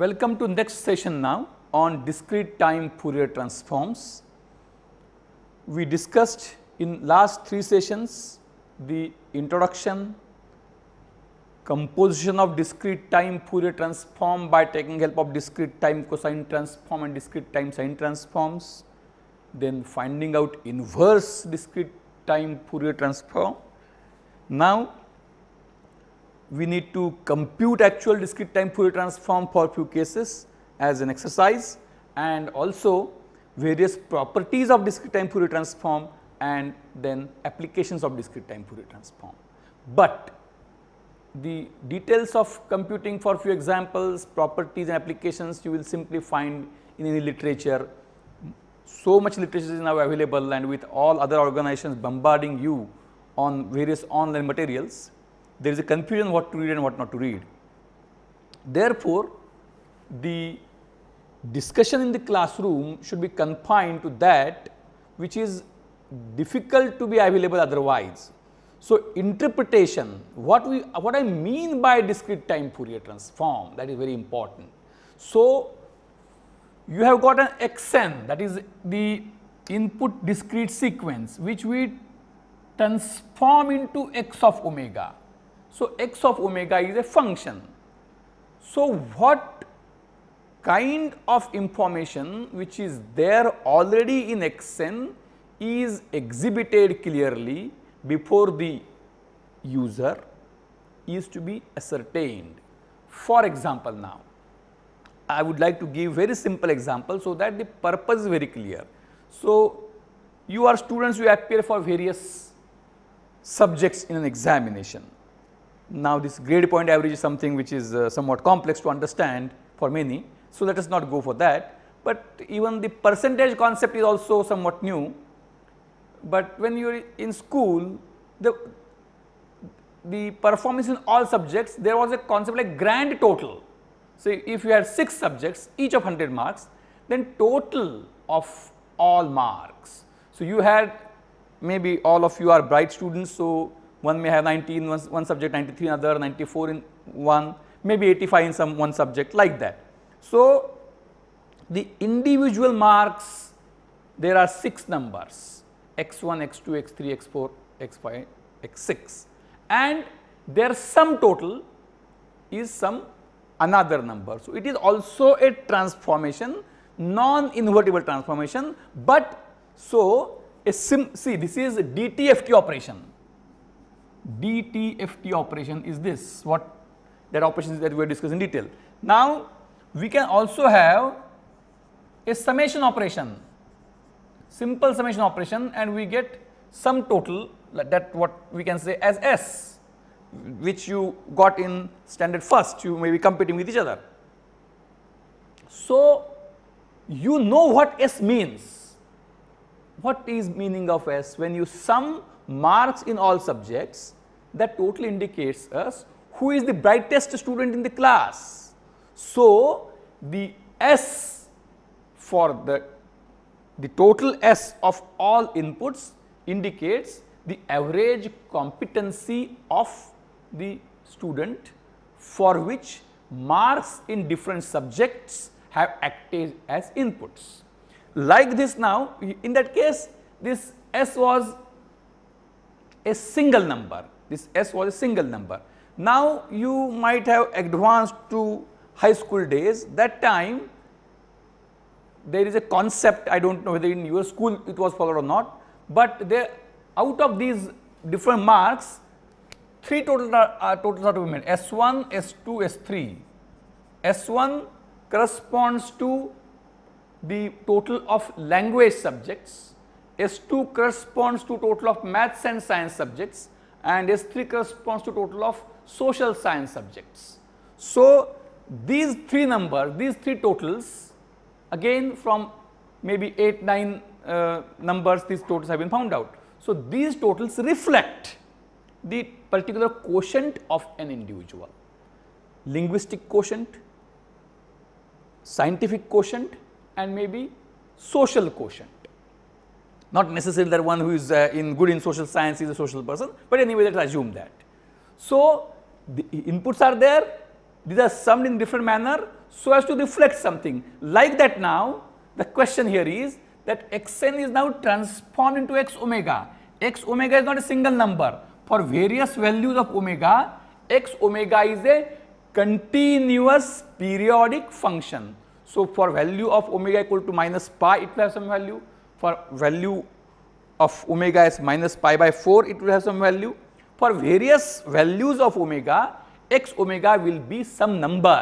Welcome to next session now on discrete time Fourier transforms. We discussed in last three sessions the introduction, composition of discrete time Fourier transform by taking help of discrete time cosine transform and discrete time sine transforms, then finding out inverse discrete time Fourier transform. Now, we need to compute actual discrete time Fourier transform for few cases as an exercise and also various properties of discrete time Fourier transform and then applications of discrete time Fourier transform. But the details of computing for few examples, properties and applications you will simply find in any literature. So much literature is now available and with all other organizations bombarding you on various online materials, there is a confusion what to read and what not to read. Therefore, the discussion in the classroom should be confined to that which is difficult to be available otherwise. So, interpretation what we what I mean by discrete time Fourier transform that is very important. So, you have got an xn that is the input discrete sequence which we transform into x of omega so, x of omega is a function. So, what kind of information which is there already in xn is exhibited clearly before the user is to be ascertained. For example, now I would like to give very simple example so that the purpose is very clear. So, you are students you appear for various subjects in an examination now this grade point average is something which is uh, somewhat complex to understand for many. So let us not go for that, but even the percentage concept is also somewhat new. But when you are in school, the, the performance in all subjects, there was a concept like grand total. So if you had 6 subjects, each of 100 marks, then total of all marks. So you had maybe all of you are bright students, so one may have 19 one, one subject, 93 another, 94 in one, maybe 85 in some one subject like that. So, the individual marks there are 6 numbers x1, x2, x3, x4, x5, x6 and their sum total is some another number. So, it is also a transformation non-invertible transformation, but so a sim see this is DTFT operation DTFT operation is this what that operation that we are discussing in detail. Now we can also have a summation operation simple summation operation and we get sum total that what we can say as S which you got in standard first you may be competing with each other. So you know what S means what is meaning of S when you sum marks in all subjects, that totally indicates us who is the brightest student in the class. So, the S for the, the total S of all inputs indicates the average competency of the student for which marks in different subjects have acted as inputs. Like this now, in that case, this S was a single number. This S was a single number. Now you might have advanced to high school days. That time there is a concept, I do not know whether in your school it was followed or not, but there out of these different marks, three total are, uh, totals are to be made S1, S2, S3. S1 corresponds to the total of language subjects S2 corresponds to total of maths and science subjects and S3 corresponds to total of social science subjects. So, these three numbers, these three totals again from maybe 8, 9 uh, numbers these totals have been found out. So, these totals reflect the particular quotient of an individual, linguistic quotient, scientific quotient and maybe social quotient. Not necessarily that one who is uh, in good in social science is a social person, but anyway let us assume that. So, the inputs are there, these are summed in different manner so as to reflect something. Like that now, the question here is that xn is now transformed into x omega. x omega is not a single number. For various values of omega, x omega is a continuous periodic function. So, for value of omega equal to minus pi, it will have some value for value of omega is minus pi by 4 it will have some value. For various values of omega x omega will be some number.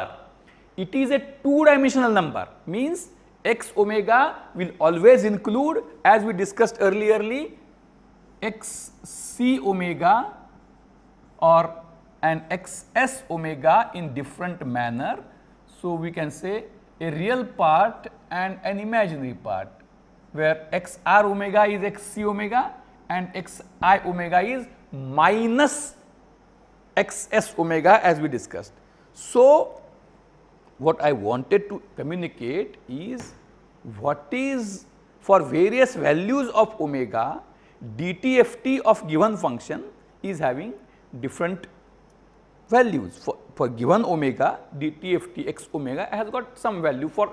It is a two dimensional number means x omega will always include as we discussed earlierly x c omega or an x s omega in different manner. So, we can say a real part and an imaginary part where x r omega is x c omega and x i omega is minus x s omega as we discussed. So, what I wanted to communicate is what is for various values of omega dtft of given function is having different values for, for given omega dtft x omega has got some value for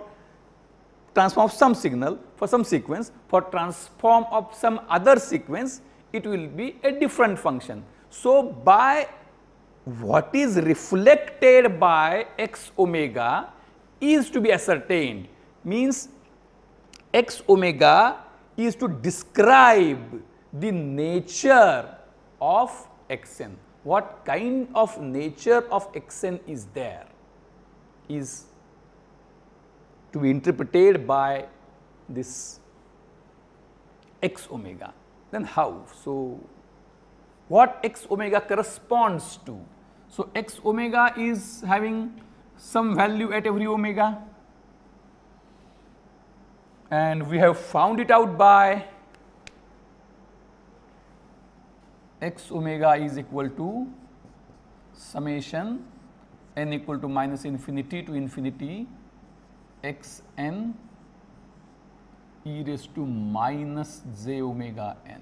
transform of some signal for some sequence, for transform of some other sequence, it will be a different function. So, by what is reflected by x omega is to be ascertained means x omega is to describe the nature of xn. What kind of nature of xn is there is to be interpreted by this x omega, then how? So, what x omega corresponds to? So, x omega is having some value at every omega and we have found it out by x omega is equal to summation n equal to minus infinity to infinity x n e raised to minus j omega n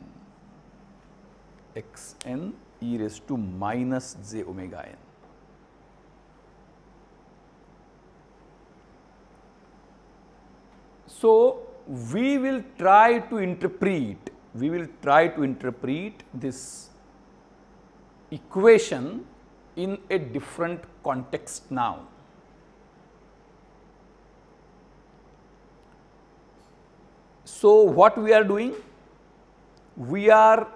x n e raised to minus j omega n. So, we will try to interpret, we will try to interpret this equation in a different context now. So, what we are doing? We are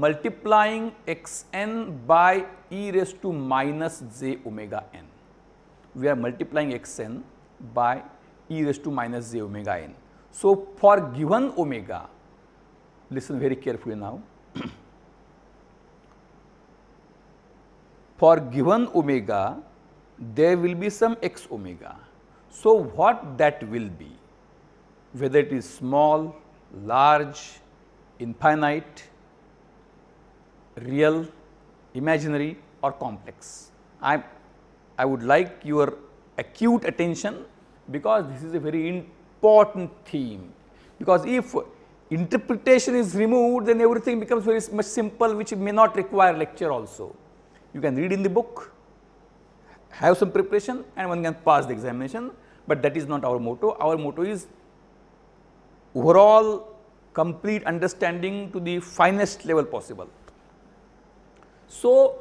multiplying xn by e raised to minus j omega n. We are multiplying xn by e raised to minus j omega n. So, for given omega, listen very carefully now. for given omega, there will be some x omega. So, what that will be? whether it is small, large, infinite, real, imaginary or complex. I, I would like your acute attention because this is a very important theme because if interpretation is removed then everything becomes very much simple which may not require lecture also. You can read in the book, have some preparation and one can pass the examination, but that is not our motto. Our motto is overall complete understanding to the finest level possible. So,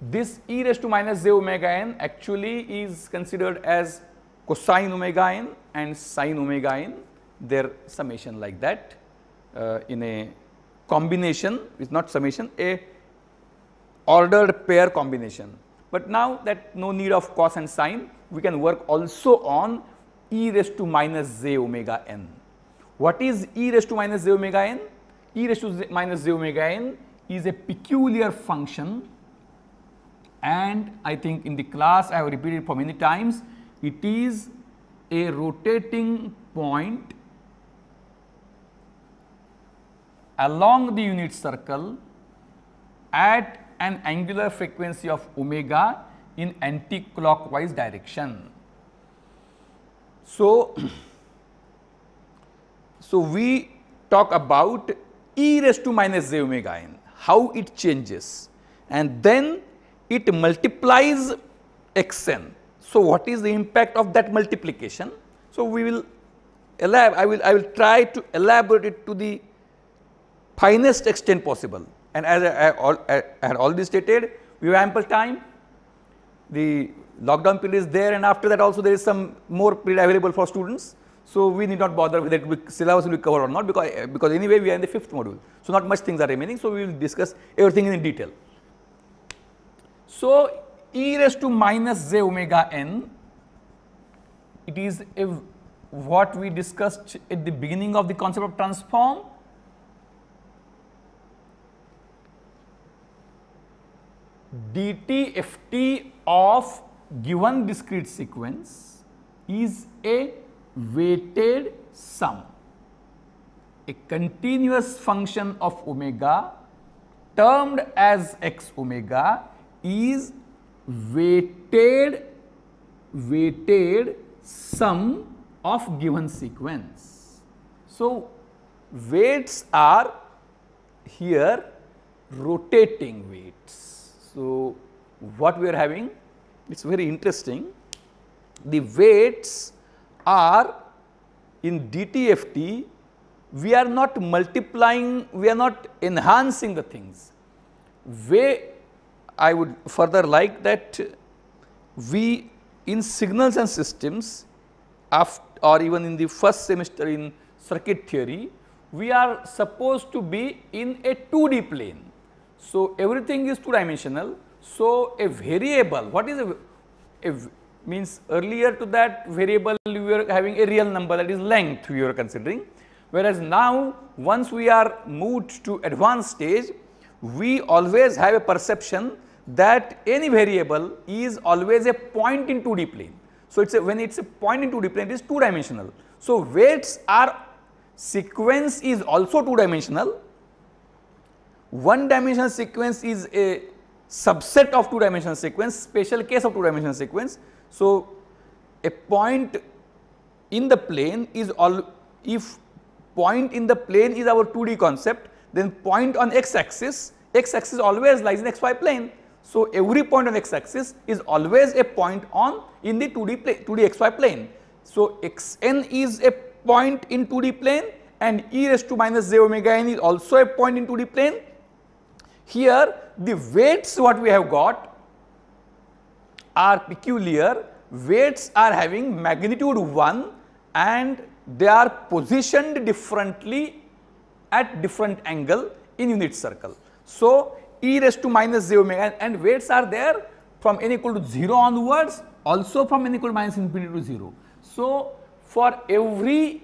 this e raised to minus j omega n actually is considered as cosine omega n and sine omega n their summation like that uh, in a combination is not summation a ordered pair combination. But now that no need of cos and sine we can work also on e raised to minus j omega n. What is e raised to minus j omega n? e raised to minus j omega n is a peculiar function and I think in the class I have repeated for many times it is a rotating point along the unit circle at an angular frequency of omega in anticlockwise direction. So, So we talk about e raised to minus j omega n, how it changes and then it multiplies xn. So what is the impact of that multiplication? So we will elab I will, I will try to elaborate it to the finest extent possible and as I, I, I had already stated, we have ample time, the lockdown period is there and after that also there is some more period available for students. So, we need not bother whether it syllabus will be covered or not because, eh, because anyway we are in the fifth module. So, not much things are remaining. So, we will discuss everything in detail. So, e raised to minus j omega n it is a what we discussed at the beginning of the concept of transform dt ft of given discrete sequence is a weighted sum a continuous function of omega termed as x omega is weighted weighted sum of given sequence so weights are here rotating weights so what we are having it's very interesting the weights are in DTFT we are not multiplying, we are not enhancing the things. Way I would further like that we in signals and systems or even in the first semester in circuit theory, we are supposed to be in a 2D plane. So, everything is 2 dimensional. So, a variable, what is a, a means earlier to that variable we were having a real number that is length we were considering whereas now once we are moved to advanced stage we always have a perception that any variable is always a point in 2D plane. So, it is a, when it is a point in 2D plane it is 2 dimensional. So, weights are sequence is also 2 dimensional, 1 dimensional sequence is a subset of 2 dimensional sequence, special case of 2 dimensional sequence. So, a point in the plane is all if point in the plane is our 2D concept then point on x axis, x axis always lies in xy plane. So, every point on x axis is always a point on in the 2D plane 2D xy plane. So, xn is a point in 2D plane and e raised to minus j omega n is also a point in 2D plane. Here the weights what we have got are peculiar, weights are having magnitude 1 and they are positioned differently at different angle in unit circle. So, e raised to minus j omega and weights are there from n equal to 0 onwards also from n equal to minus infinity to 0. So, for every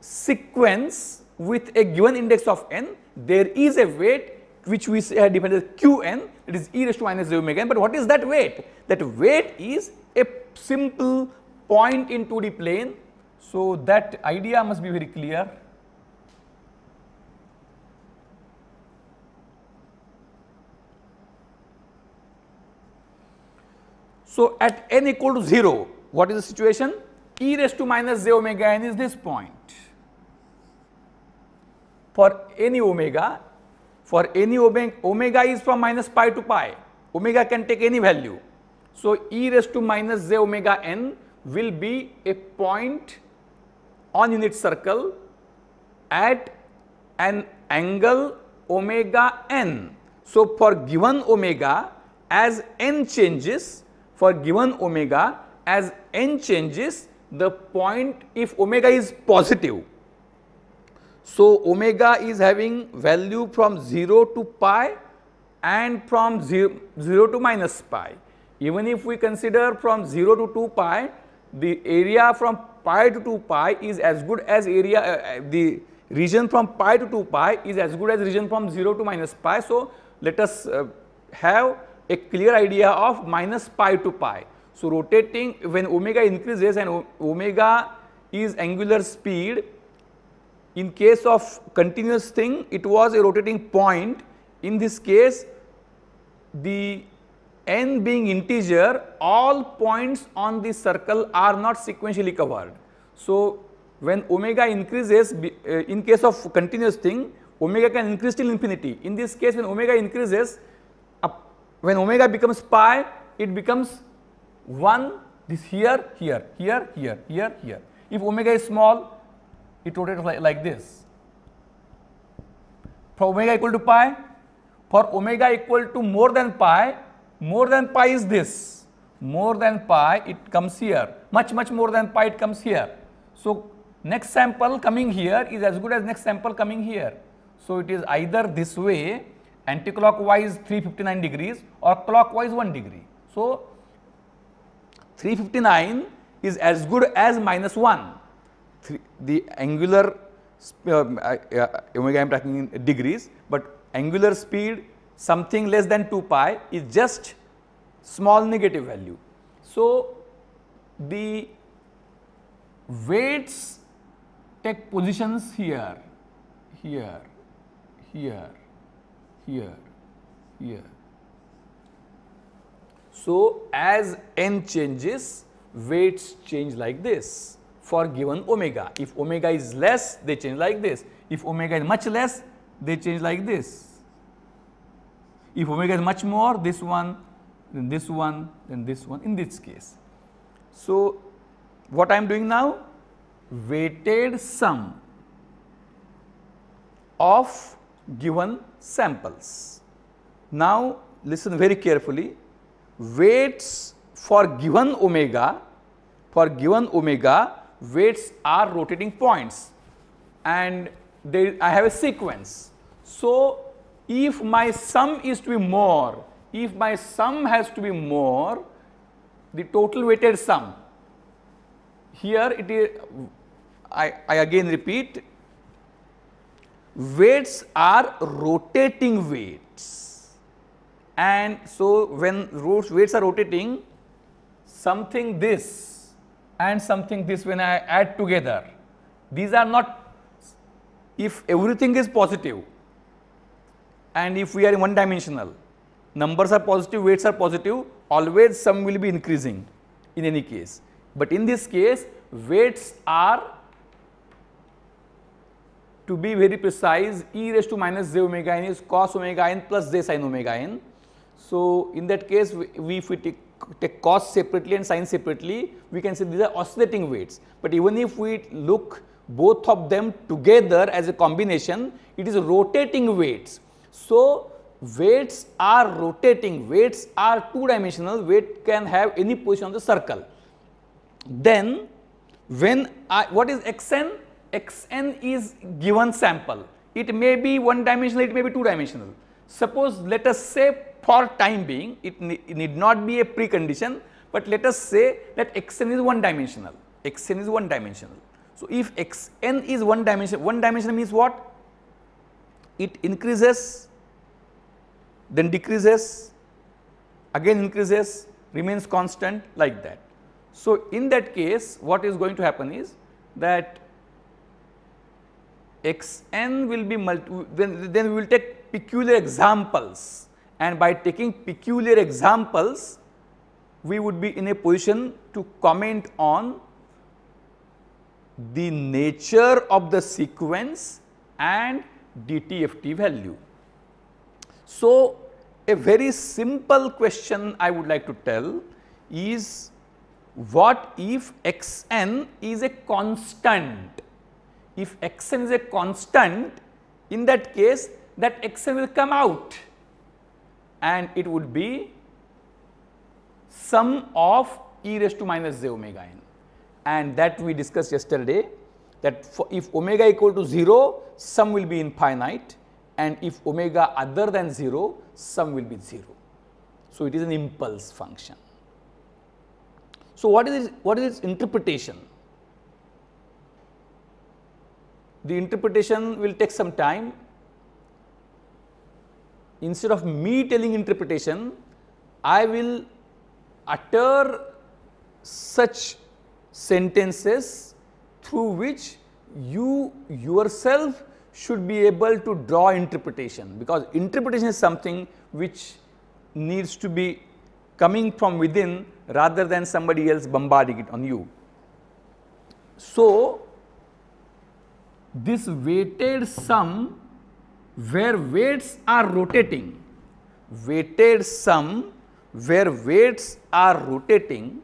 sequence with a given index of n there is a weight which we say depends as Qn, it is e raised to minus j omega n. But what is that weight? That weight is a simple point in 2D plane. So, that idea must be very clear. So, at n equal to 0, what is the situation? e raised to minus j omega n is this point. For any omega, for any omega is from minus pi to pi, omega can take any value. So, e raised to minus j omega n will be a point on unit circle at an angle omega n. So, for given omega as n changes, for given omega as n changes, the point if omega is positive, so, omega is having value from 0 to pi and from 0, 0 to minus pi. Even if we consider from 0 to 2 pi, the area from pi to 2 pi is as good as area, uh, uh, the region from pi to 2 pi is as good as region from 0 to minus pi. So, let us uh, have a clear idea of minus pi to pi. So, rotating when omega increases and omega is angular speed in case of continuous thing, it was a rotating point. In this case, the n being integer, all points on the circle are not sequentially covered. So, when omega increases, uh, in case of continuous thing, omega can increase till infinity. In this case, when omega increases, when omega becomes pi, it becomes 1 this here, here, here, here, here, here. If omega is small, it rotates like, like this. For omega equal to pi, for omega equal to more than pi, more than pi is this, more than pi it comes here, much much more than pi it comes here. So, next sample coming here is as good as next sample coming here. So, it is either this way anticlockwise 359 degrees or clockwise 1 degree. So, 359 is as good as minus 1 the angular uh, uh, uh, omega I am talking in degrees, but angular speed something less than 2 pi is just small negative value. So, the weights take positions here, here, here, here, here. So, as n changes, weights change like this for given omega. If omega is less, they change like this. If omega is much less, they change like this. If omega is much more, this one, then this one, then this one in this case. So, what I am doing now? Weighted sum of given samples. Now, listen very carefully. Weights for given omega, for given omega weights are rotating points and they, I have a sequence. So, if my sum is to be more, if my sum has to be more, the total weighted sum, here it is, I, I again repeat, weights are rotating weights and so when weights are rotating, something this and something this when I add together. These are not, if everything is positive and if we are one dimensional, numbers are positive, weights are positive, always sum will be increasing in any case. But in this case, weights are to be very precise e raised to minus j omega n is cos omega n plus j sin omega n. So, in that case, we, if we take take cos separately and sine separately, we can say these are oscillating weights. But even if we look both of them together as a combination, it is rotating weights. So, weights are rotating, weights are two dimensional, weight can have any position of the circle. Then, when I, what is xn? xn is given sample. It may be one dimensional, it may be two dimensional. Suppose let us say for time being it, need not be a precondition but let us say that xn is one dimensional, xn is one dimensional. So, if xn is one dimension, one dimension means what? It increases, then decreases, again increases, remains constant like that. So, in that case what is going to happen is that xn will be multi, then, then we will take peculiar examples and by taking peculiar examples, we would be in a position to comment on the nature of the sequence and DTFT value. So, a very simple question I would like to tell is what if xn is a constant? If xn is a constant, in that case that xn will come out and it would be sum of e raised to minus j omega n and that we discussed yesterday that if omega equal to 0 sum will be infinite and if omega other than 0 sum will be 0. So, it is an impulse function. So, what is its, what is its interpretation? The interpretation will take some time instead of me telling interpretation, I will utter such sentences through which you yourself should be able to draw interpretation because interpretation is something which needs to be coming from within rather than somebody else bombarding it on you. So, this weighted sum where weights are rotating, weighted sum where weights are rotating,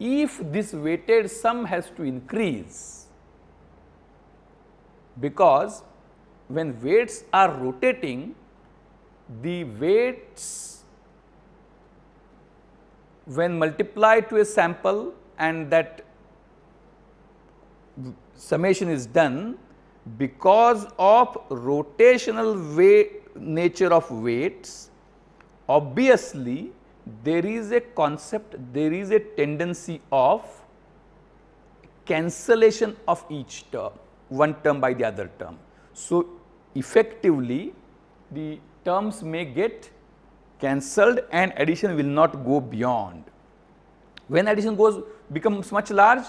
if this weighted sum has to increase, because when weights are rotating, the weights when multiplied to a sample and that summation is done, because of rotational nature of weights, obviously there is a concept, there is a tendency of cancellation of each term, one term by the other term. So, effectively the terms may get cancelled and addition will not go beyond. When addition goes becomes much large,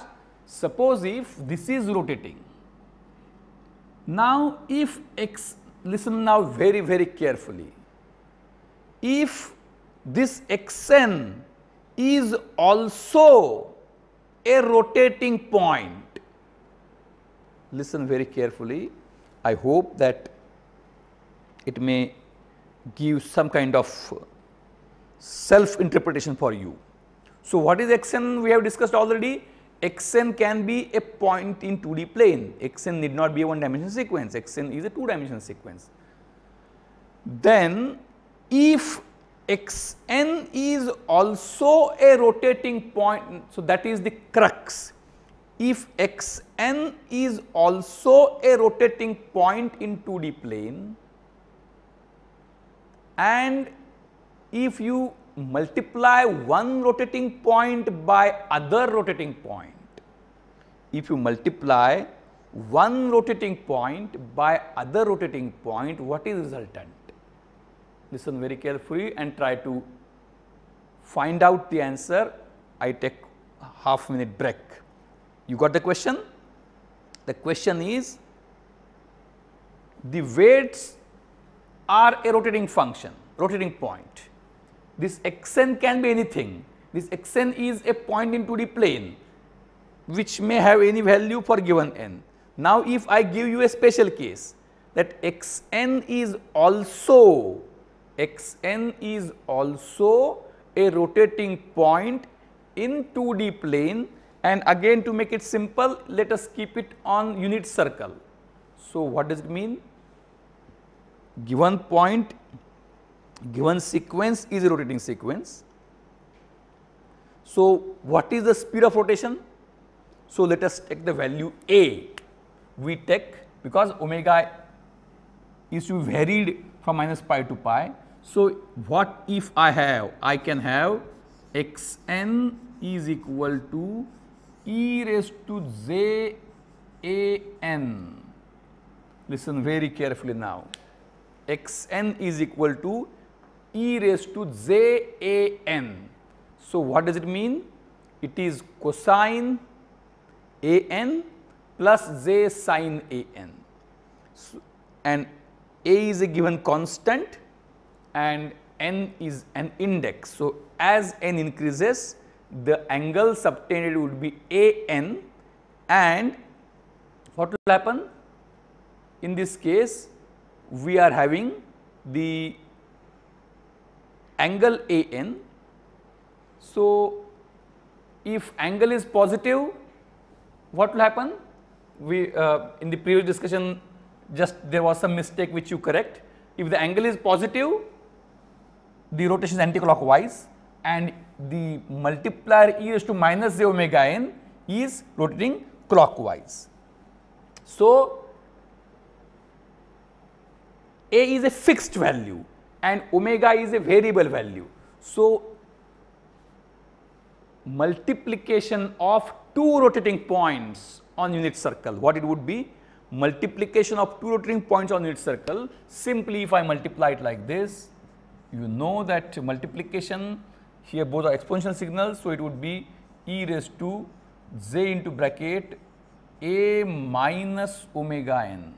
suppose if this is rotating now, if x, listen now very, very carefully. If this xn is also a rotating point, listen very carefully. I hope that it may give some kind of self interpretation for you. So, what is xn we have discussed already xn can be a point in 2D plane, xn need not be a one dimensional sequence, xn is a two dimensional sequence. Then if xn is also a rotating point, so that is the crux. If xn is also a rotating point in 2D plane and if you multiply one rotating point by other rotating point. If you multiply one rotating point by other rotating point, what is resultant? Listen very carefully and try to find out the answer. I take half minute break. You got the question? The question is the weights are a rotating function, rotating point. This xn can be anything. This xn is a point in 2D plane which may have any value for given n. Now, if I give you a special case that xn is also xn is also a rotating point in 2D plane and again to make it simple let us keep it on unit circle. So, what does it mean? Given point given sequence is a rotating sequence. So, what is the speed of rotation? So, let us take the value A, we take because omega is to be varied from minus pi to pi. So, what if I have? I can have x n is equal to e raised to j a n. Listen very carefully now. x n is equal to e raised to j a n. So, what does it mean? It is cosine a n plus j sine a n so, and a is a given constant and n is an index. So, as n increases the angle subtended would be a n and what will happen? In this case we are having the angle A n. So, if angle is positive what will happen? We uh, in the previous discussion just there was some mistake which you correct. If the angle is positive the rotation is anticlockwise and the multiplier e raised to minus j omega n is rotating clockwise. So, a is a fixed value and omega is a variable value. So, multiplication of two rotating points on unit circle, what it would be? Multiplication of two rotating points on unit circle, simply if I multiply it like this, you know that multiplication here both are exponential signals. So, it would be e raised to j into bracket a minus omega n,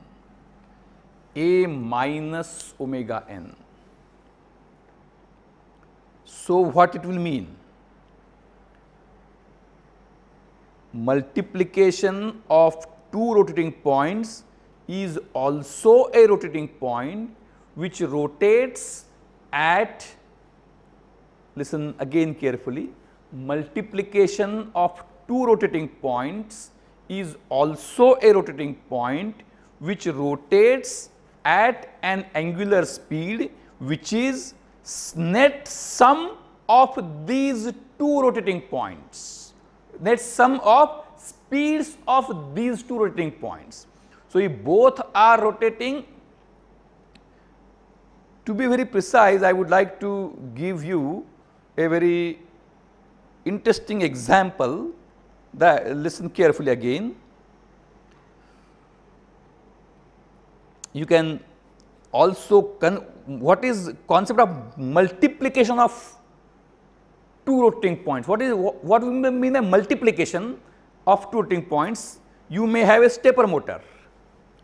a minus omega n. So, what it will mean? Multiplication of two rotating points is also a rotating point which rotates at listen again carefully multiplication of two rotating points is also a rotating point which rotates at an angular speed which is net sum of these two rotating points, net sum of speeds of these two rotating points. So, if both are rotating, to be very precise I would like to give you a very interesting example that listen carefully again. You can also con what is concept of multiplication of two rotating points. What is what we mean by multiplication of two rotating points? You may have a stepper motor.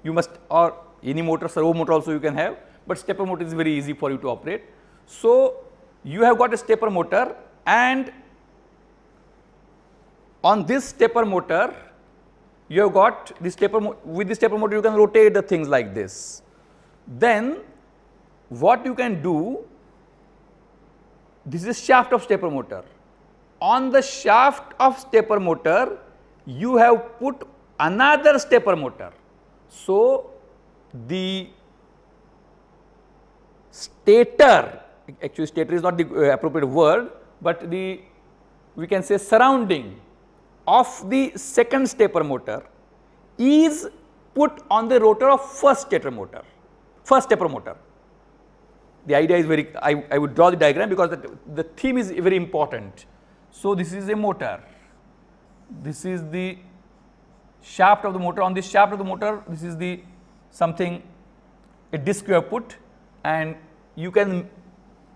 You must or any motor, servo motor also you can have, but stepper motor is very easy for you to operate. So, you have got a stepper motor and on this stepper motor you have got this stepper with this stepper motor you can rotate the things like this. Then what you can do, this is shaft of stepper motor. On the shaft of stepper motor, you have put another stepper motor. So, the stator, actually stator is not the uh, appropriate word, but the we can say surrounding of the second stepper motor is put on the rotor of first stepper motor, first stepper motor the idea is very, I, I would draw the diagram because the, the theme is very important. So, this is a motor, this is the shaft of the motor, on this shaft of the motor this is the something a disc you have put and you can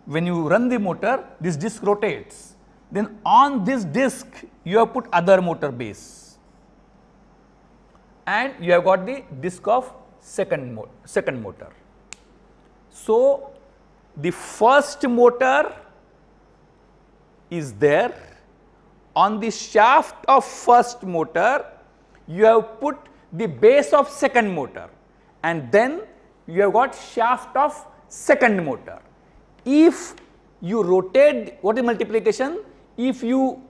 when you run the motor this disc rotates then on this disc you have put other motor base and you have got the disc of second mo second motor. So, the first motor is there on the shaft of first motor you have put the base of second motor and then you have got shaft of second motor. If you rotate what is multiplication? If you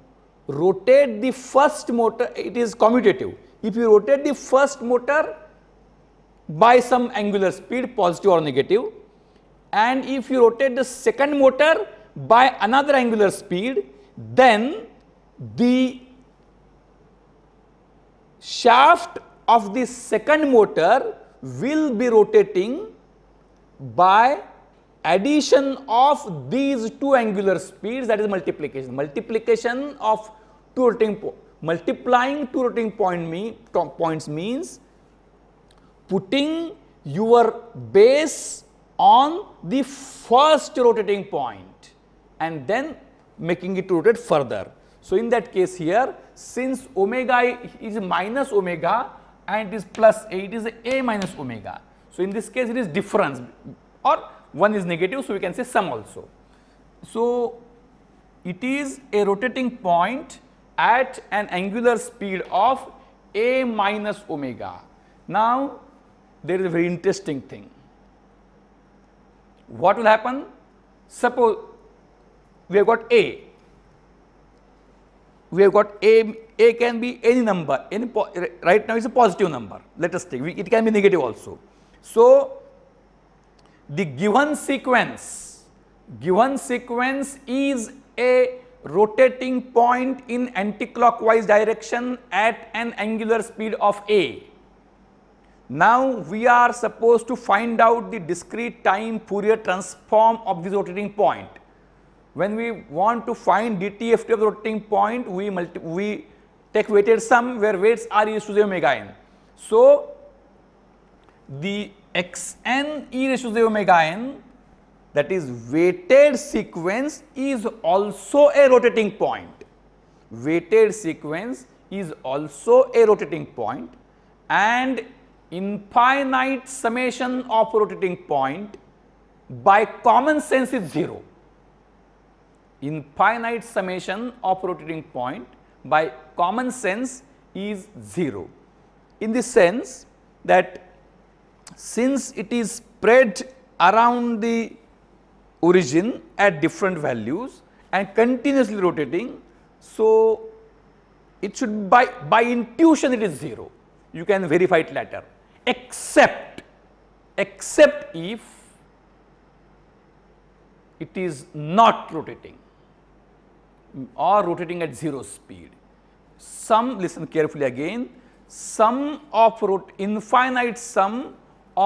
rotate the first motor it is commutative. If you rotate the first motor by some angular speed positive or negative and if you rotate the second motor by another angular speed, then the shaft of the second motor will be rotating by addition of these two angular speeds that is multiplication. Multiplication of two rotating points. Multiplying two rotating point points means putting your base on the first rotating point and then making it rotate further. So, in that case here since omega is minus omega and it is plus a it is a minus omega. So, in this case it is difference or one is negative so we can say sum also. So, it is a rotating point at an angular speed of a minus omega. Now, there is a very interesting thing what will happen? Suppose we have got A. We have got A, A can be any number, any right now it's a positive number. Let us take, we, it can be negative also. So, the given sequence, given sequence is a rotating point in anticlockwise direction at an angular speed of A. Now we are supposed to find out the discrete time Fourier transform of this rotating point. When we want to find dTft of the rotating point, we, we take weighted sum where weights are used to the omega n. So the xn e raised to the omega n that is weighted sequence is also a rotating point. Weighted sequence is also a rotating point and infinite summation of rotating point by common sense is 0. Infinite summation of rotating point by common sense is 0. In the sense that since it is spread around the origin at different values and continuously rotating, so it should by, by intuition it is 0. You can verify it later except except if it is not rotating or rotating at 0 speed. Some listen carefully again sum of infinite sum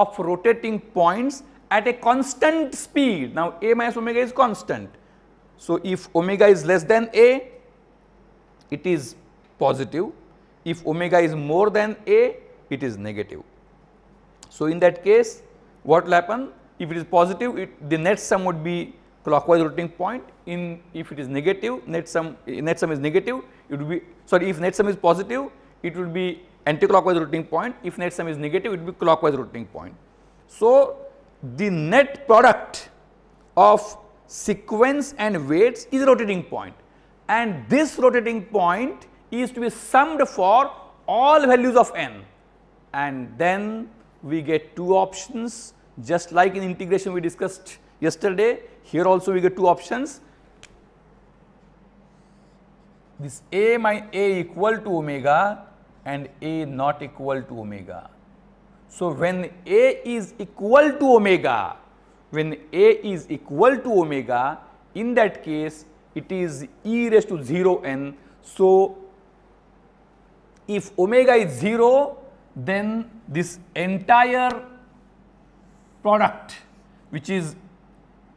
of rotating points at a constant speed. Now, a minus omega is constant. So, if omega is less than a it is positive, if omega is more than a it is negative. So, in that case what will happen if it is positive it, the net sum would be clockwise rotating point in if it is negative net sum net sum is negative it would be sorry if net sum is positive it would be anticlockwise rotating point if net sum is negative it would be clockwise rotating point. So, the net product of sequence and weights is rotating point and this rotating point is to be summed for all values of n and then we get two options just like in integration we discussed yesterday here also we get two options this a my a equal to omega and a not equal to omega. So, when a is equal to omega when a is equal to omega in that case it is e raised to 0 n. So, if omega is 0 then this entire product which is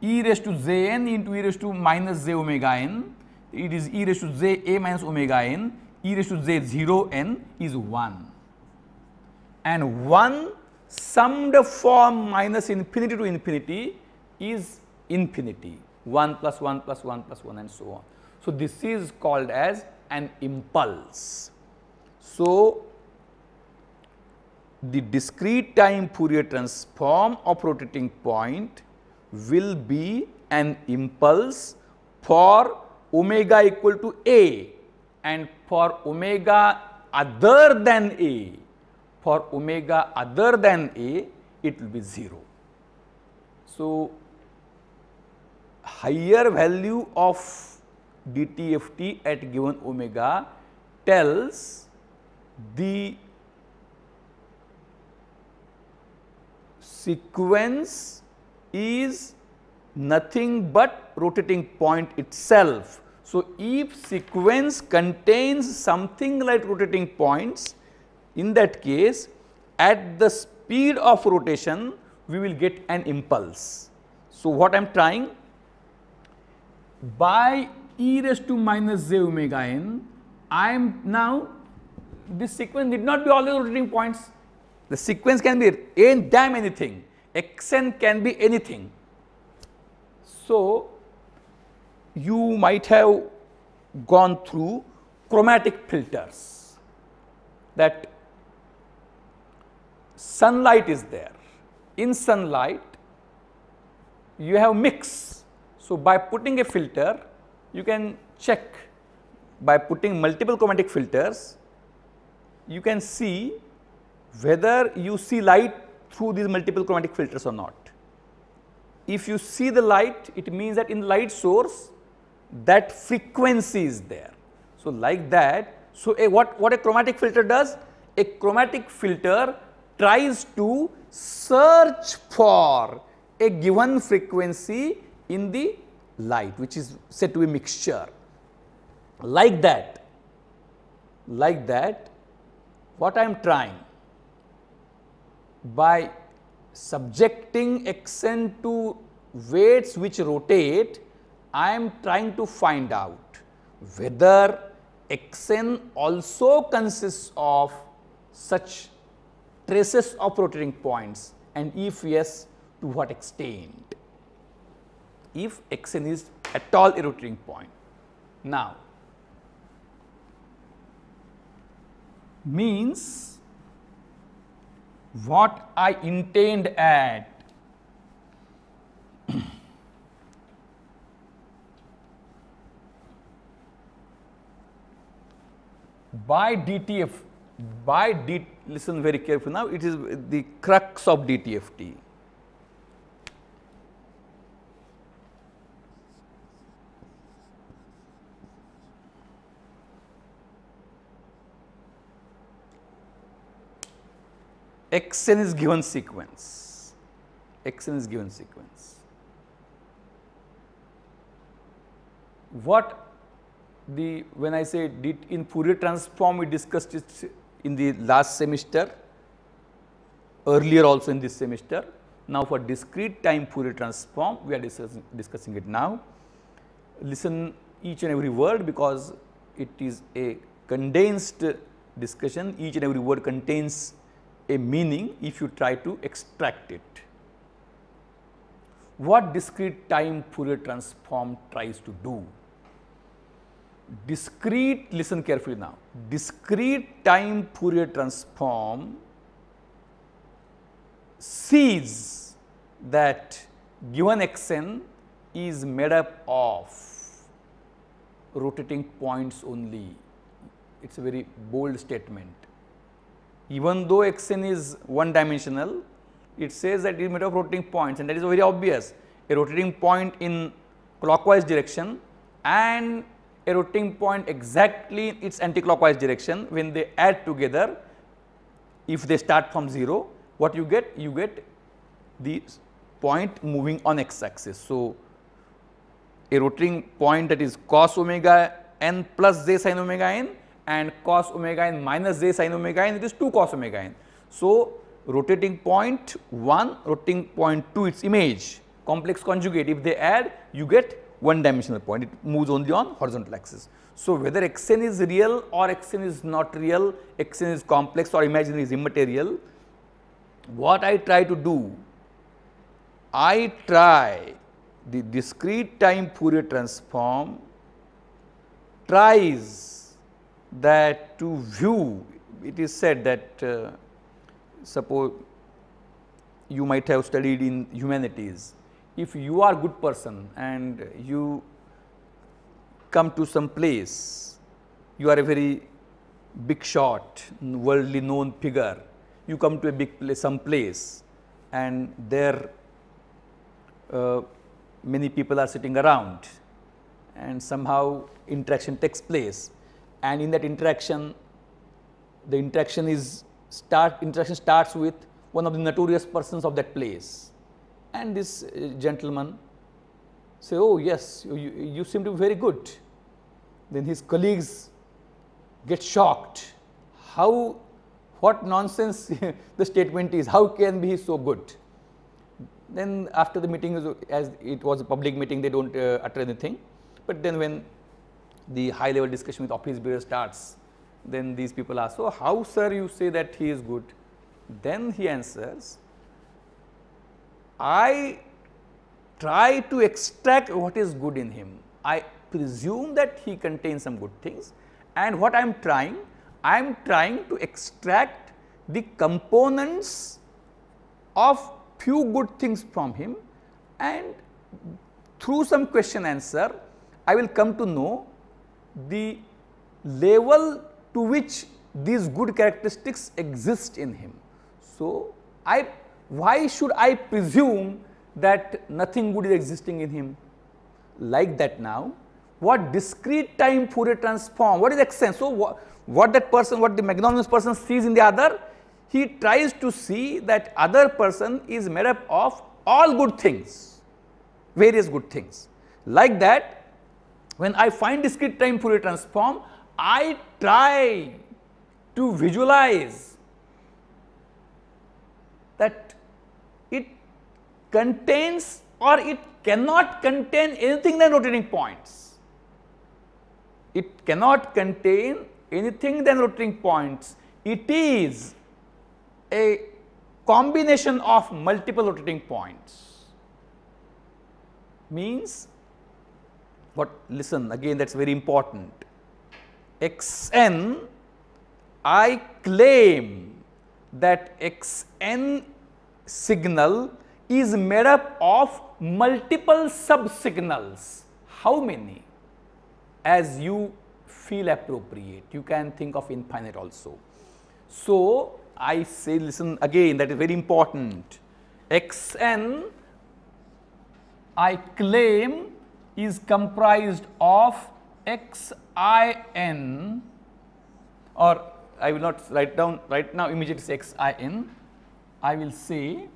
e raised to zn into e raised to minus j omega n, it is e raised to j a minus omega n, e raised to j 0 n is 1. And 1 summed form minus infinity to infinity is infinity 1 plus 1 plus 1 plus 1 and so on. So, this is called as an impulse. So, the discrete time Fourier transform of rotating point will be an impulse for omega equal to A and for omega other than A, for omega other than A, it will be 0. So, higher value of dTft at given omega tells the sequence is nothing but rotating point itself. So, if sequence contains something like rotating points, in that case at the speed of rotation we will get an impulse. So, what I am trying by e raised to minus j omega n I am now this sequence need not be always rotating points the sequence can be any damn anything, Xn can be anything. So, you might have gone through chromatic filters that sunlight is there. In sunlight, you have mix. So, by putting a filter, you can check by putting multiple chromatic filters, you can see whether you see light through these multiple chromatic filters or not. If you see the light, it means that in light source that frequency is there. So, like that, so a, what, what a chromatic filter does? A chromatic filter tries to search for a given frequency in the light which is said to be mixture. Like that, like that, what I am trying by subjecting xn to weights which rotate, I am trying to find out whether xn also consists of such traces of rotating points and if yes, to what extent, if xn is at all a rotating point. Now, means what I intend at by DTF by D listen very carefully now it is the crux of DTFT xn is given sequence, xn is given sequence. What the when I say did in Fourier transform we discussed it in the last semester, earlier also in this semester. Now, for discrete time Fourier transform we are discussing, discussing it now. Listen each and every word because it is a condensed discussion each and every word contains a meaning if you try to extract it. What discrete time Fourier transform tries to do? Discrete, listen carefully now, discrete time Fourier transform sees that given xn is made up of rotating points only. It is a very bold statement even though xn is one dimensional, it says that it is made of rotating points and that is very obvious. A rotating point in clockwise direction and a rotating point exactly in its anticlockwise direction when they add together if they start from 0 what you get you get the point moving on x axis. So, a rotating point that is cos omega n plus j sin omega n and cos omega n minus j sin omega n it is 2 cos omega n. So, rotating point 1, rotating point 2 its image, complex conjugate if they add you get one dimensional point it moves only on horizontal axis. So, whether xn is real or xn is not real, xn is complex or imaginary is immaterial, what I try to do, I try the discrete time Fourier transform tries that to view it is said that uh, suppose you might have studied in humanities. If you are good person and you come to some place, you are a very big shot, worldly known figure, you come to a big place, some place and there uh, many people are sitting around and somehow interaction takes place and in that interaction the interaction is start interaction starts with one of the notorious persons of that place and this uh, gentleman say oh yes you, you seem to be very good then his colleagues get shocked how what nonsense the statement is how can be so good then after the meeting as it was a public meeting they don't uh, utter anything but then when the high level discussion with office bearer starts, then these people ask, so how sir you say that he is good? Then he answers, I try to extract what is good in him. I presume that he contains some good things and what I am trying, I am trying to extract the components of few good things from him and through some question answer, I will come to know the level to which these good characteristics exist in him. So, I why should I presume that nothing good is existing in him like that now what discrete time Fourier transform what is extent? So, what, what that person what the magnanimous person sees in the other he tries to see that other person is made up of all good things various good things like that when I find discrete time Fourier transform, I try to visualize that it contains or it cannot contain anything than rotating points. It cannot contain anything than rotating points. It is a combination of multiple rotating points means but listen again that is very important. xn, I claim that xn signal is made up of multiple sub-signals. How many? As you feel appropriate, you can think of infinite also. So, I say listen again that is very important. xn I claim is comprised of xin or I will not write down right now immediately it is x i n. I will say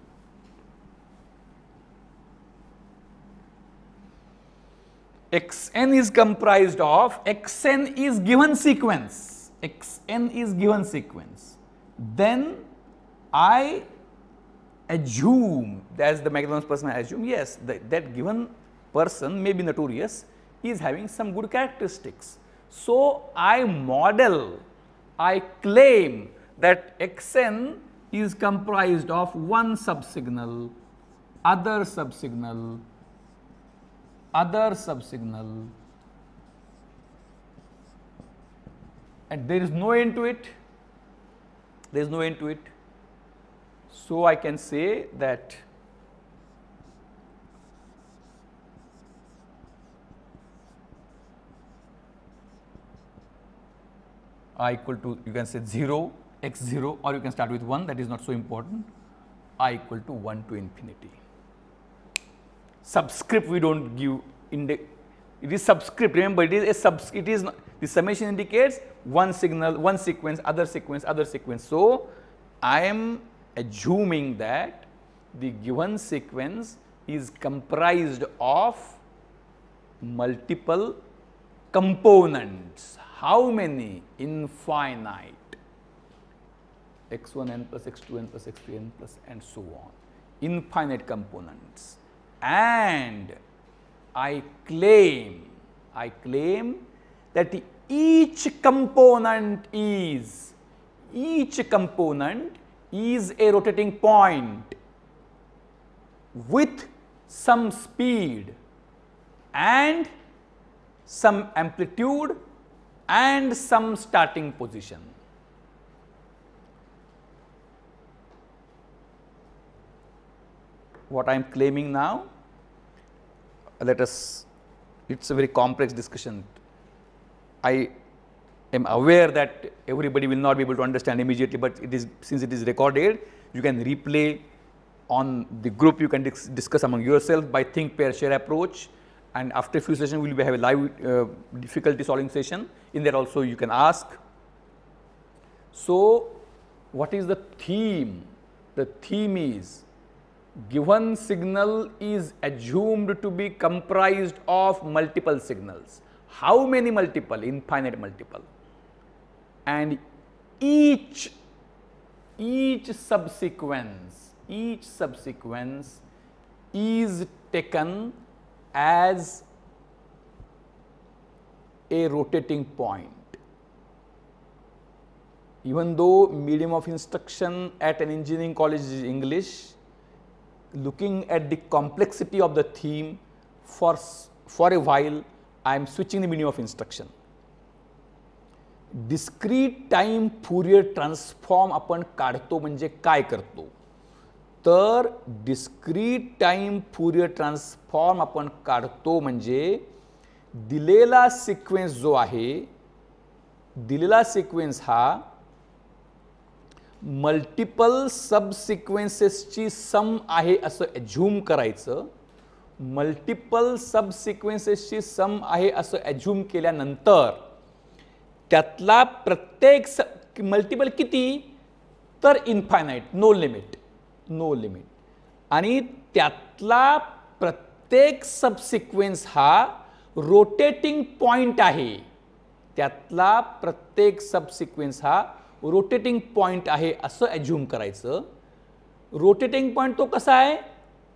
xn is comprised of xn is given sequence, xn is given sequence. Then I assume that is the McDonald's person I assume yes that given person may be notorious is having some good characteristics. So, I model, I claim that xn is comprised of one subsignal, other subsignal, other subsignal and there is no end to it, there is no end to it. So, I can say that i equal to you can say 0 x 0 or you can start with 1 that is not so important i equal to 1 to infinity. Subscript we do not give index it is subscript remember it is a sub. it is not, the summation indicates one signal one sequence other sequence other sequence. So, I am assuming that the given sequence is comprised of multiple components how many? Infinite. x1n plus x2n plus x3n plus and so on. Infinite components. And I claim, I claim that each component is, each component is a rotating point with some speed and some amplitude and some starting position. What I am claiming now, let us, it is a very complex discussion. I am aware that everybody will not be able to understand immediately, but it is since it is recorded, you can replay on the group, you can dis discuss among yourself by think, pair, share approach and after a few sessions we will have a live uh, difficulty solving session in there also you can ask. So, what is the theme? The theme is given signal is assumed to be comprised of multiple signals. How many multiple? Infinite multiple. And each, each subsequence, each subsequence is taken as a rotating point. Even though medium of instruction at an engineering college is English, looking at the complexity of the theme for, for a while I am switching the medium of instruction. Discrete time Fourier transform upon काढतो म्हणजे kai करतो तर discrete time Fourier transform आपण काढतो म्हणजे दिलेला sequence जो आहे दिलेला सिक्वेन्स हा मल्टिपल सब सिक्वेन्सेसची सम आहे असं एझ्युम करायचं मल्टिपल सब सिक्वेन्सेसची सम आहे असं ॲझ्युम केल्यानंतर त्यातला प्रत्येक स मल्टिपल किती तर infinite no limit no limit आणि त्यातला प्रत्येक सबसिक्वेन्स हा रोटेटिंग पॉइंट आहे त्यातला प्रत्येक सबसिक्वेन्स हा रोटेटिंग पॉइंट आहे असं ॲज्युम करायचं रोटेटिंग पॉईंट तो कसा आहे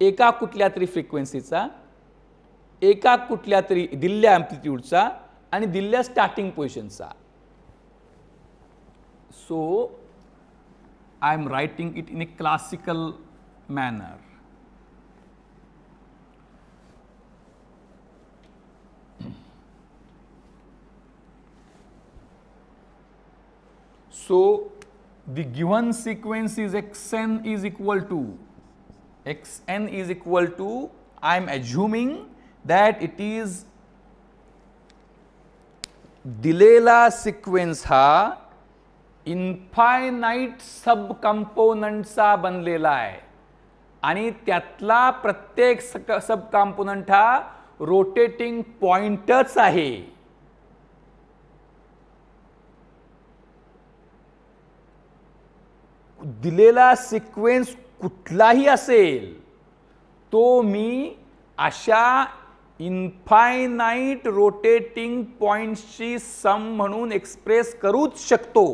एका कुठल्या तरी फ्रिक्वेन्सीचा एका कुठल्या तरी दिल्ल्या ॲम्प्लिट्यूडचा आणि दिल्ल्या स्टार्टिंग पोझिशनचा so I am writing it in a classical manner. So, the given sequence is xn is equal to xn is equal to I am assuming that it is Dilela sequence ha infinite sub कंपोनंटचा बनलेला आहे आणि त्यातला प्रत्येक सक सब component हा rotating पॉइंटच आहे दिलेला सिक्वेन्स कुठलाही असेल तो मी अशा इन्फायनाईट रोटेटिंग पॉइंट्सची सम म्हणून एक्सप्रेस करूच शकतो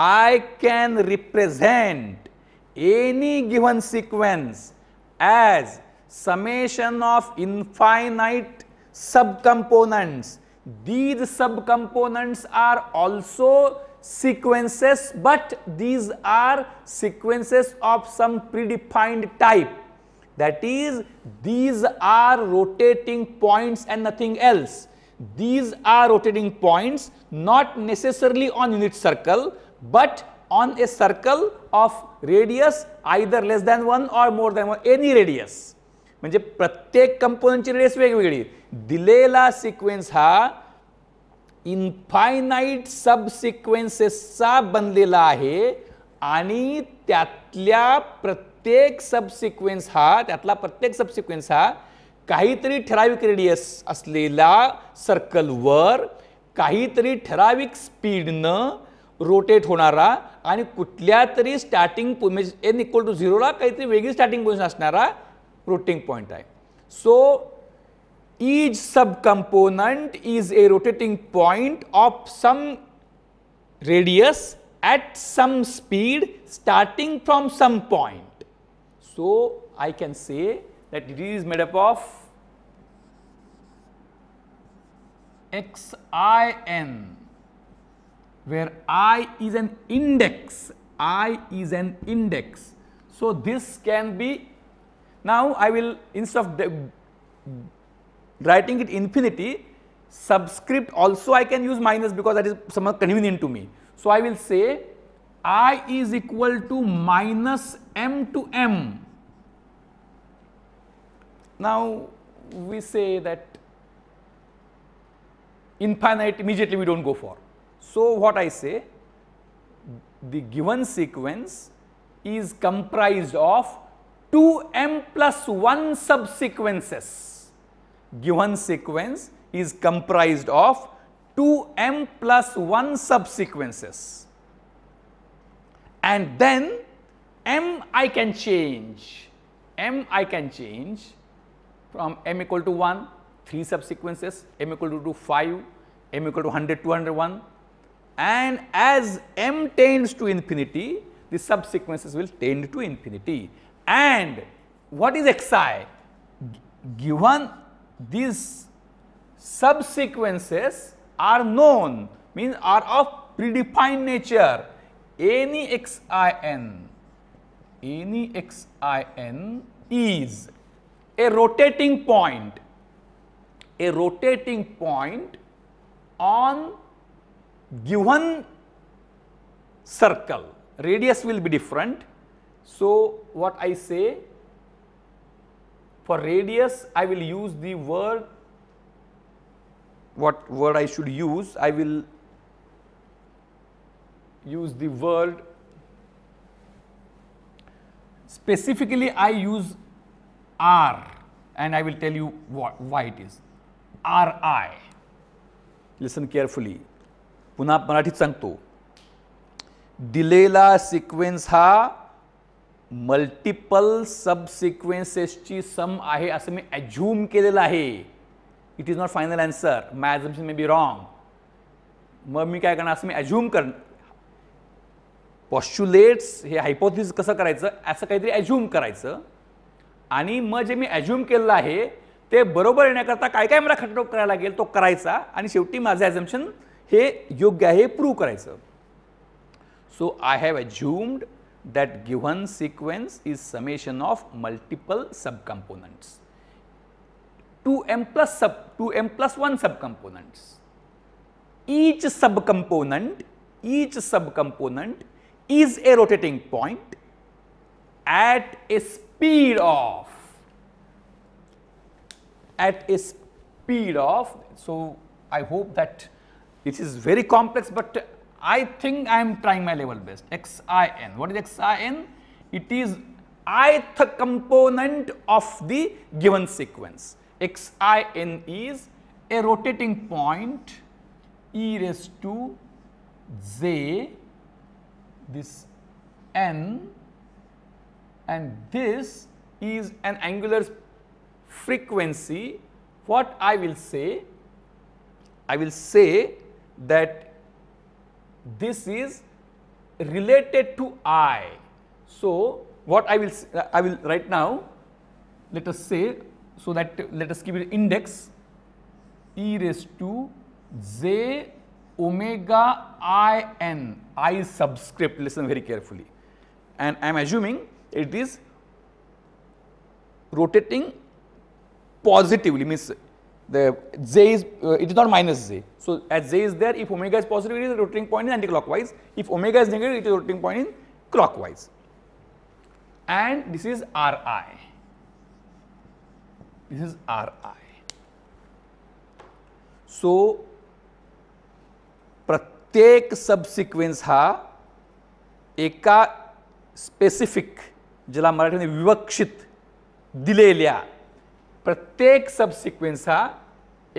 I can represent any given sequence as summation of infinite subcomponents. These subcomponents are also sequences but these are sequences of some predefined type. That is these are rotating points and nothing else. These are rotating points not necessarily on unit circle but on a circle of radius either less than 1 or more than 1 any radius म्हणजे प्रत्येक कंपोनंटची radius वेगवेगळी दिलेला sequence हा infinite सब बनलेला आहे आणि त्यातल्या प्रत्येक सबसिक्वेन्स हा त्यातला प्रत्येक सबसिक्वेन्स हा काहीतरी ठराविक रेडियस असलेला सर्कलवर काहीतरी ठराविक स्पीडनं रोटेट होना रहा आणि तरी starting N equal to zero काहीतरी स्टार्टिंग पोजिशन असणारा रोटिंग पॉइंट है so each sub component is a rotating point of some radius at some speed starting from some point so I can say that it is made up of X I N where i is an index i is an index so this can be now i will instead of writing it infinity subscript also I can use minus because that is somewhat convenient to me. So, I will say i is equal to minus m to m. Now, we say that infinite immediately we do not go for so, what I say the given sequence is comprised of 2m plus 1 subsequences. Given sequence is comprised of 2m plus 1 subsequences and then m I can change, m I can change from m equal to 1, 3 subsequences, m equal to 5, m equal to 100, 201, and as m tends to infinity, the subsequences will tend to infinity. And what is xi? Given these subsequences are known, means are of predefined nature, any n, any n is a rotating point, a rotating point on given circle radius will be different. So, what I say for radius I will use the word what word I should use I will use the word specifically I use R and I will tell you what why it is R I listen carefully पुन्हा मराठीत सांगतो दिलेला sequence हा multiple सिक्वेन्सेसची सम आहे असं मी assume केलेलं आहे it is not final answer my assumption may be wrong मग मी काय करणार असं मी ॲज्युम कर पॉस्च्युलेट्स हे हायपोथिस कसं करायचं असं काहीतरी ॲज्युम करायचं आणि मग जे मी ॲज्युम केलेलं आहे ते बरोबर येण्याकरता काय काय मला खटोक करायला लागेल तो करायचा आणि शेवटी माझं ॲझम्शन हे योग्य आहे हे प्रूव्ह करायचं so I have assumed that given sequence is summation of multiple subcomponents 2m plus sub 2m plus 1 subcomponents each subcomponent each subcomponent is a rotating point at a speed of at a speed of so i hope that it is very complex, but I think I am trying my level best. Xin. What is Xin? It is ith component of the given sequence. Xin is a rotating point e raised to j, this n and this is an angular frequency. What I will say? I will say that this is related to I. So, what I will, I will right now, let us say, so that let us give it index e raised to j omega i n, i subscript, listen very carefully. And I am assuming it is rotating positively, means the z is, uh, it is not minus z. So, as z is there, if omega is positive, it is rotating point in anticlockwise. If omega is negative, it is rotating point in clockwise. And this is Ri. This is Ri. So प्रत्येक sub ha eka specific jala marathi ne vivakshit दिलेल्या प्रत्येक सब sequence हा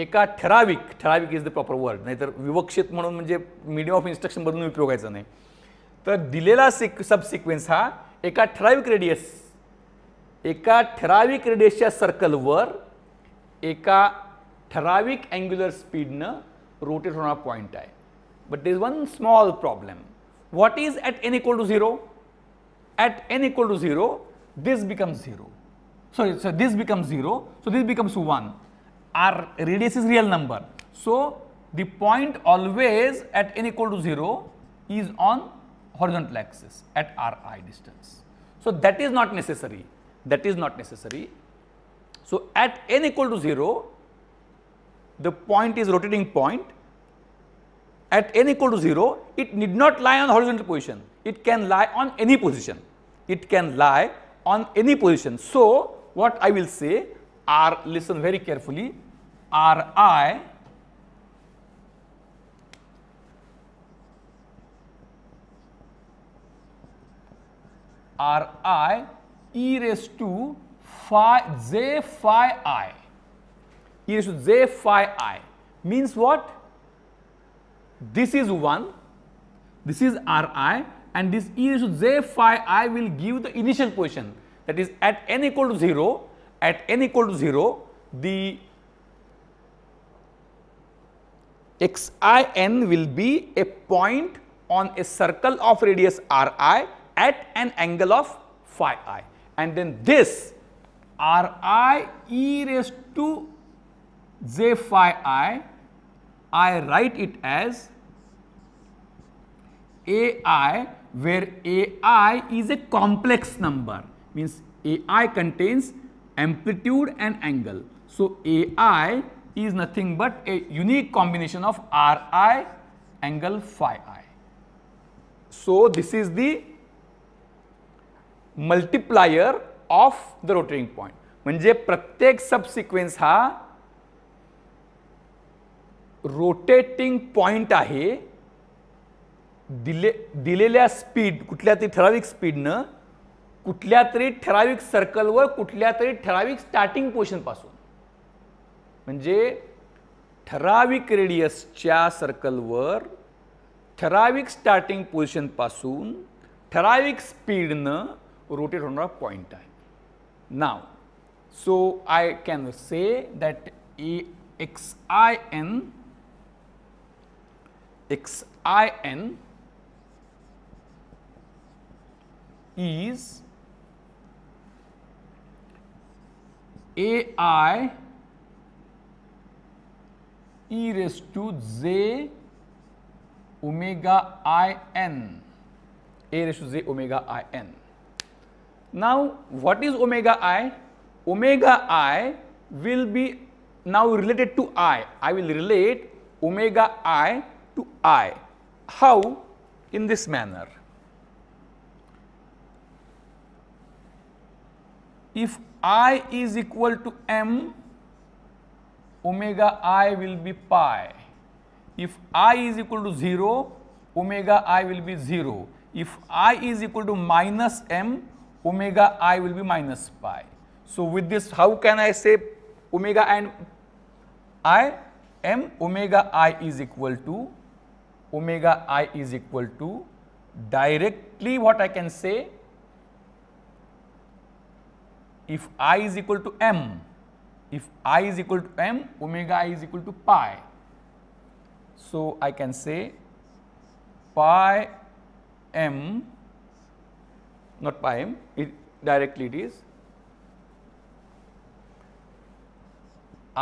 एका ठराविक ठराविक is the proper word नहीं तो विवक्षित म्हणून मीडियम ऑफ इंस्ट्रक्शन बदलून उपयोगायचा नाही तर दिलेला सिक सब सिक्वेन्स हा एका ठराविक रेडियस एक ठराविक रेडियसच्या सर्कलवर एका ठराविक अँग्युलर रोटेट होना पॉइंट है but is one small problem what is at N equal to zero at N equal to zero this becomes zero So, so this becomes 0. So, this becomes 1. Our radius is real number. So, the point always at n equal to 0 is on horizontal axis at r i distance. So, that is not necessary. That is not necessary. So, at n equal to 0, the point is rotating point. At n equal to 0, it need not lie on horizontal position. It can lie on any position. It can lie on any position. So, what I will say are, listen very carefully, are I raised to phi j phi i e raised to j phi i means what this is 1 this is r i and this e raised to j phi i will give the initial position that is at n equal to 0, at n equal to 0, the x i n will be a point on a circle of radius r i at an angle of phi i and then this r i e raised to j phi i, I write it as a i where a i is a complex number means AI contains amplitude and angle. So AI is nothing but a unique combination of RI angle phi I. So this is the multiplier of the rotating point. When pratyek subsequence ha rotating point ahe delay dilelea speed, kutlea speed na कुठल्या ठराविक सर्कलवर कुठल्या ठराविक starting पोशनपासून म्हणजे ठराविक रेडियसच्या सर्कलवर ठराविक starting पोझिशनपासून ठराविक स्पीडनं rotate होणारा point आहे नाव so I can say that E X I N X I N is A i e raised to j omega i n a raised to j omega i n. Now, what is omega i? Omega i will be now related to i. I will relate omega i to i. How? In this manner. If I is equal to m, omega i will be pi. If i is equal to 0, omega i will be 0. If i is equal to minus m, omega i will be minus pi. So, with this how can I say omega and i? m omega i is equal to omega i is equal to directly what I can say if i is equal to m if i is equal to m omega i is equal to pi so i can say pi m not pi m it directly it is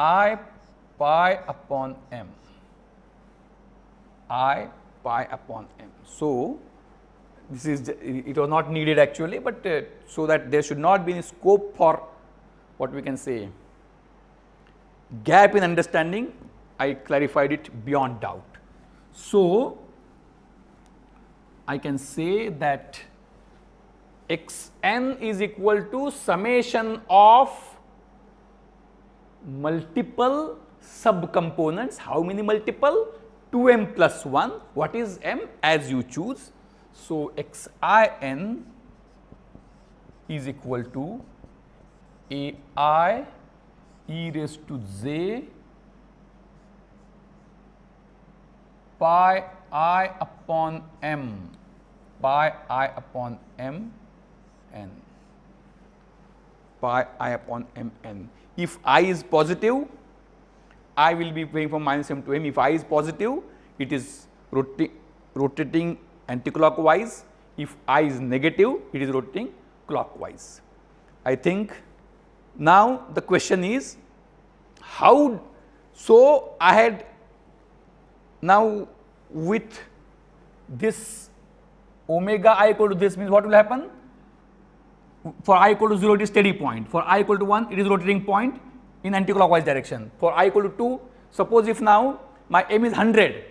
i pi upon m i pi upon m so this is it was not needed actually, but uh, so that there should not be any scope for what we can say gap in understanding I clarified it beyond doubt. So, I can say that x n is equal to summation of multiple subcomponents. How many multiple? 2m plus 1. What is m? As you choose so, x i n is equal to a i e raised to j pi i upon m pi i upon m n pi i upon m n. If i is positive, I will be going from minus m to m. If i is positive, it is roti rotating anticlockwise. If i is negative, it is rotating clockwise. I think now the question is how, so I had now with this omega i equal to this means what will happen? For i equal to 0 it is steady point, for i equal to 1 it is rotating point in anticlockwise direction, for i equal to 2 suppose if now my m is 100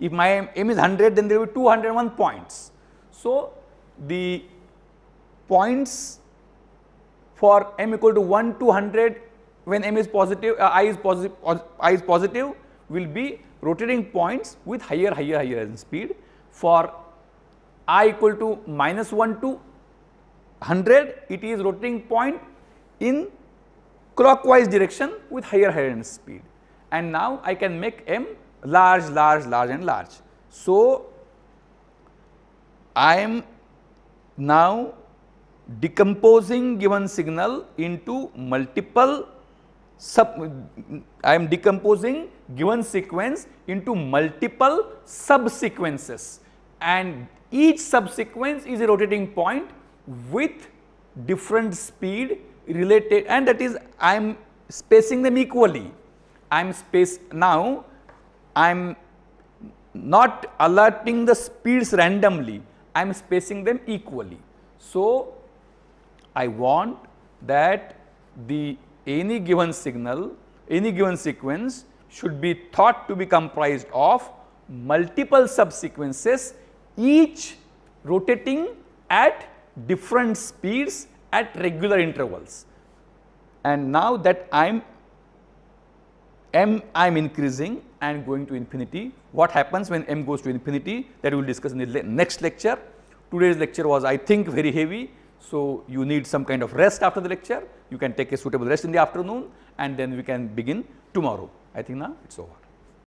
if my m is 100, then there will be 201 points. So, the points for m equal to 1 to 100 when m is positive, uh, i is positive, i is positive will be rotating points with higher, higher, higher in speed. For i equal to minus 1 to 100, it is rotating point in clockwise direction with higher, higher in speed. And now I can make m large, large, large and large. So, I am now decomposing given signal into multiple sub, I am decomposing given sequence into multiple subsequences and each subsequence is a rotating point with different speed related and that is I am spacing them equally. I am space now I am not alerting the speeds randomly, I am spacing them equally. So, I want that the any given signal, any given sequence should be thought to be comprised of multiple subsequences each rotating at different speeds at regular intervals. And now that I am, am I am increasing and going to infinity. What happens when m goes to infinity that we will discuss in the le next lecture. Today's lecture was I think very heavy. So, you need some kind of rest after the lecture. You can take a suitable rest in the afternoon and then we can begin tomorrow. I think now it's over.